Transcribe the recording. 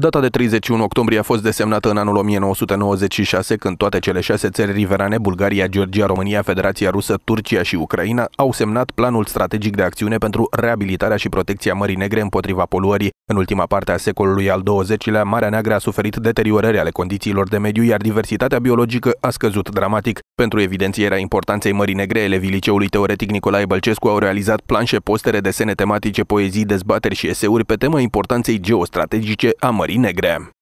Data de 31 octombrie a fost desemnată în anul 1996, când toate cele șase țări riverane, Bulgaria, Georgia, România, Federația Rusă, Turcia și Ucraina, au semnat Planul Strategic de Acțiune pentru Reabilitarea și Protecția Mării Negre împotriva poluării, în ultima parte a secolului al XX-lea, Marea Neagră a suferit deteriorări ale condițiilor de mediu, iar diversitatea biologică a scăzut dramatic. Pentru evidențierea importanței Mării Negre, elevii liceului teoretic Nicolae Bălcescu au realizat planșe, postere, desene tematice, poezii, dezbateri și eseuri pe tema importanței geostrategice a Mării Negre.